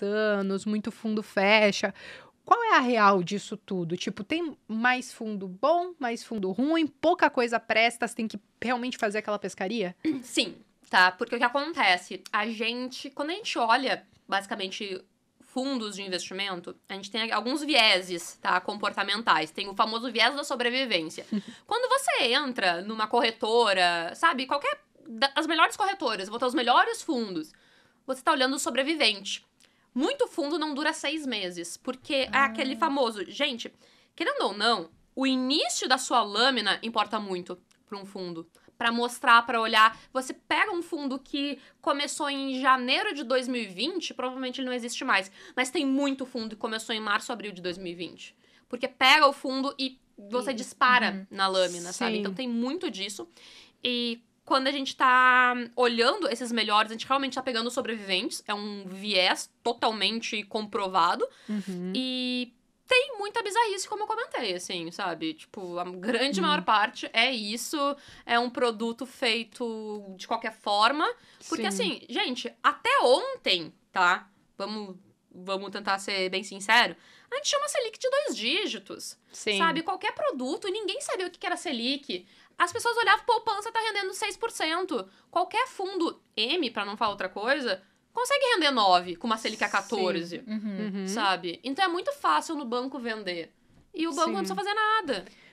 paulistano, muito fundo fecha. Qual é a real disso tudo? Tipo, tem mais fundo bom, mais fundo ruim, pouca coisa presta, você tem que realmente fazer aquela pescaria? Sim, tá? Porque o que acontece? A gente, quando a gente olha, basicamente, fundos de investimento, a gente tem alguns vieses, tá? Comportamentais. Tem o famoso viés da sobrevivência. Quando você entra numa corretora, sabe? Qualquer. Das melhores corretoras, botar os melhores fundos, você tá olhando o sobrevivente. Muito fundo não dura seis meses, porque ah. é aquele ah. famoso. Gente, querendo ou não, o início da sua lâmina importa muito para um fundo. Para mostrar, para olhar. Você pega um fundo que começou em janeiro de 2020, provavelmente ele não existe mais. Mas tem muito fundo que começou em março, abril de 2020. Porque pega o fundo e você dispara uhum. na lâmina, Sim. sabe? Então tem muito disso. E quando a gente tá olhando esses melhores, a gente realmente tá pegando sobreviventes. É um viés totalmente comprovado. Uhum. E tem muita bizarrice, como eu comentei, assim, sabe? Tipo, a grande uhum. maior parte é isso. É um produto feito de qualquer forma. Porque, Sim. assim, gente, até ontem, tá? Vamos vamos tentar ser bem sincero, a gente chama Selic de dois dígitos. Sim. Sabe? Qualquer produto, ninguém sabia o que era Selic. As pessoas olhavam, poupança tá rendendo 6%. Qualquer fundo M, para não falar outra coisa, consegue render 9, com uma Selic a 14. Uhum. Sabe? Então é muito fácil no banco vender. E o banco Sim. não precisa fazer nada.